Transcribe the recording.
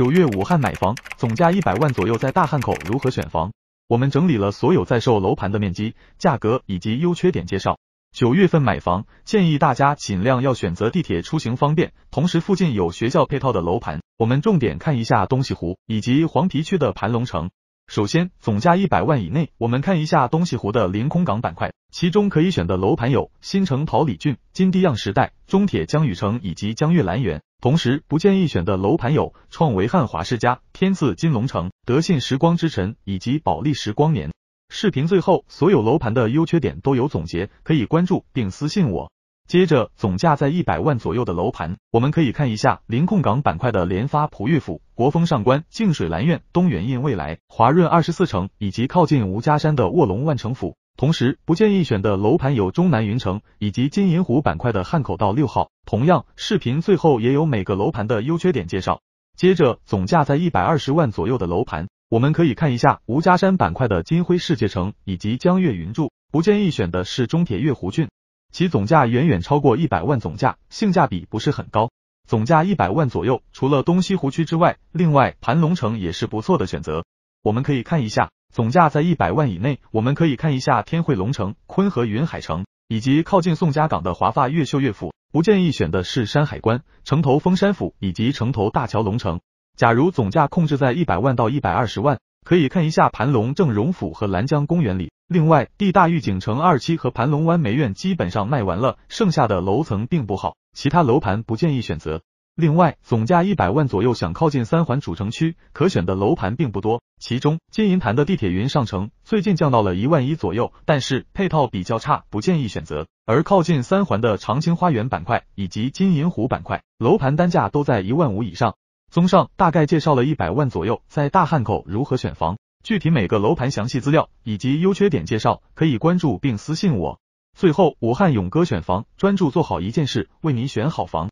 九月武汉买房，总价一百万左右，在大汉口如何选房？我们整理了所有在售楼盘的面积、价格以及优缺点介绍。九月份买房，建议大家尽量要选择地铁出行方便，同时附近有学校配套的楼盘。我们重点看一下东西湖以及黄陂区的盘龙城。首先，总价一百万以内，我们看一下东西湖的临空港板块，其中可以选的楼盘有新城桃李郡、金地漾时代、中铁江宇城以及江悦兰园。同时不建议选的楼盘有创维汉华世家、天赐金龙城、德信时光之城以及保利时光年。视频最后所有楼盘的优缺点都有总结，可以关注并私信我。接着，总价在一百万左右的楼盘，我们可以看一下临空港板块的联发璞悦府、国风上官、静水兰苑、东园印未来、华润二十四城以及靠近吴家山的卧龙万城府。同时，不建议选的楼盘有中南云城以及金银湖板块的汉口道六号。同样，视频最后也有每个楼盘的优缺点介绍。接着，总价在一百二十万左右的楼盘，我们可以看一下吴家山板块的金辉世界城以及江月云筑。不建议选的是中铁月湖郡，其总价远远超过一百万，总价性价比不是很高。总价一百万左右，除了东西湖区之外，另外盘龙城也是不错的选择。我们可以看一下。总价在一百万以内，我们可以看一下天汇龙城、坤和云海城，以及靠近宋家港的华发越秀悦府。不建议选的是山海关、城头峰山府以及城头大桥龙城。假如总价控制在一百万到一百二十万，可以看一下盘龙正荣府和兰江公园里。另外，地大御景城二期和盘龙湾梅苑基本上卖完了，剩下的楼层并不好，其他楼盘不建议选择。另外，总价一百万左右，想靠近三环主城区，可选的楼盘并不多。其中，金银潭的地铁云上城最近降到了一万一左右，但是配套比较差，不建议选择。而靠近三环的常青花园板块以及金银湖板块，楼盘单价都在一万五以上。综上，大概介绍了一百万左右在大汉口如何选房，具体每个楼盘详细资料以及优缺点介绍，可以关注并私信我。最后，武汉勇哥选房专注做好一件事，为您选好房。